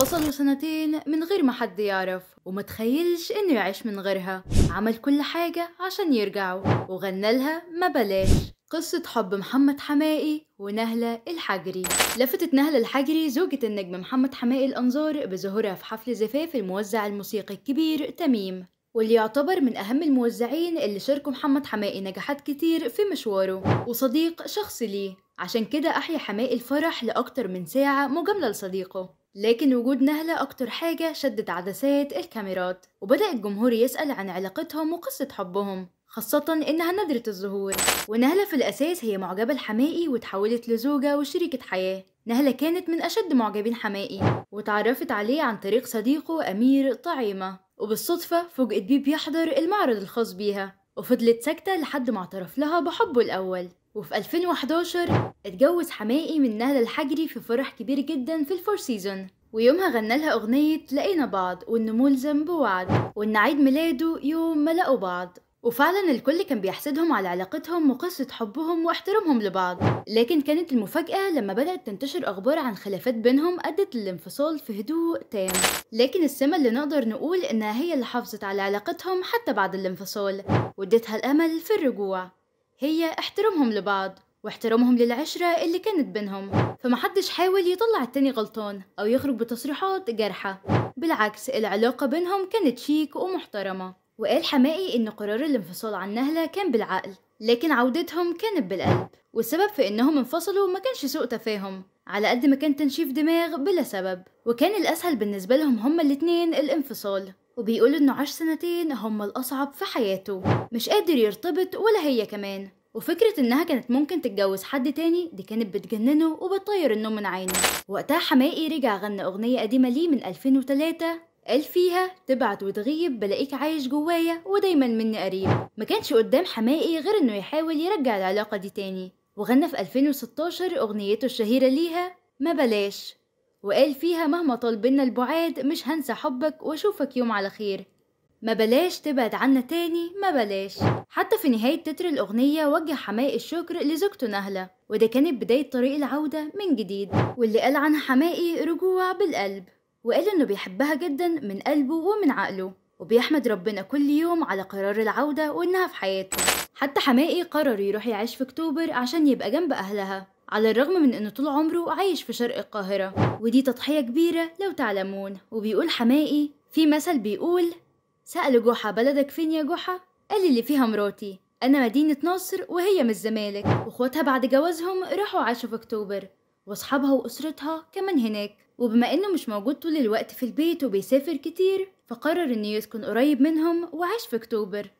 وصلوا سنتين من غير ما حد يعرف ومتخيلش انه يعيش من غيرها عمل كل حاجة عشان يرجعوا وغنى لها ما بلاش قصة حب محمد حمائي ونهلة الحجري لفتت نهلة الحجري زوجة النجم محمد حمائي الأنظار بظهورها في حفل زفاف الموزع الموسيقي الكبير تميم واللي يعتبر من أهم الموزعين اللي شاركوا محمد حمائي نجاحات كتير في مشواره وصديق شخصي ليه عشان كده أحيا حمائي الفرح لأكتر من ساعة مجاملة لصديقه لكن وجود نهلة أكتر حاجة شدت عدسات الكاميرات وبدأ الجمهور يسأل عن علاقتهم وقصة حبهم خاصة إنها ندرة الظهور ونهلة في الأساس هي معجبة الحمائي وتحولت لزوجة وشريكة حياة نهلة كانت من أشد معجبين حمائي وتعرفت عليه عن طريق صديقه أمير طعيمة وبالصدفة فوجئت بيه بيحضر المعرض الخاص بيها وفضلت ساكتة لحد ما اعترف لها بحبه الأول وفي 2011 اتجوز حمائي من نهلة الحجري في فرح كبير جدا في الفور سيزون ويومها غنى لها أغنية لقينا بعض وإن ملزم بوعد وإن عيد ميلاده يوم ما لقوا بعض وفعلا الكل كان بيحسدهم على علاقتهم وقصة حبهم واحترامهم لبعض لكن كانت المفاجأة لما بدأت تنتشر أخبار عن خلافات بينهم أدت للانفصال في هدوء تام لكن السمة اللي نقدر نقول إنها هي اللي حافظت على علاقتهم حتى بعد الانفصال وادتها الأمل في الرجوع هي احترمهم لبعض واحترامهم للعشرة اللي كانت بينهم فمحدش حاول يطلع التاني غلطان أو يخرج بتصريحات جارحة بالعكس العلاقة بينهم كانت شيك ومحترمة وقال حمائي إن قرار الانفصال عن نهلة كان بالعقل لكن عودتهم كانت بالقلب والسبب في انهم انفصلوا ما كانش سوء تفاهم على قد ما كان تنشيف دماغ بلا سبب وكان الاسهل بالنسبه لهم هما الاتنين الانفصال وبيقول انه عاش سنتين هما الاصعب في حياته مش قادر يرتبط ولا هي كمان وفكرة إنها كانت ممكن تتجوز حد تاني دي كانت بتجننه وبتطير النوم من عينه وقتها حماقي رجع غنى أغنية قديمة ليه من 2003 قال فيها تبعت وتغيب بلاقيك عايش جوايا ودايما مني قريب ما كانش قدام حماقي غير انه يحاول يرجع العلاقه دي تاني وغنى في 2016 اغنيته الشهيره ليها ما بلاش وقال فيها مهما طالبنا البعاد مش هنسى حبك واشوفك يوم على خير ما بلاش تبعد عنا تاني ما بلاش حتى في نهاية تتر الأغنية وجه حماقي الشكر لزوجته نهلة وده كانت بداية طريق العودة من جديد واللي قال عنها حماقي رجوع بالقلب وقال إنه بيحبها جدا من قلبه ومن عقله وبيحمد ربنا كل يوم على قرار العودة وإنها في حياته حتى حماقي قرر يروح يعيش في أكتوبر عشان يبقى جنب أهلها على الرغم من إنه طول عمره عايش في شرق القاهرة ودي تضحية كبيرة لو تعلمون وبيقول حماقي في مثل بيقول سأل جحا بلدك فين يا جحا؟ قال اللي فيها مراتي أنا مدينة نصر وهي من الزمالك وإخواتها بعد جوازهم راحوا عاشوا في أكتوبر وأصحابها وأسرتها كمان هناك وبما إنه مش موجود طول الوقت في البيت وبيسافر كتير فقرر إنه يسكن قريب منهم وعاش في أكتوبر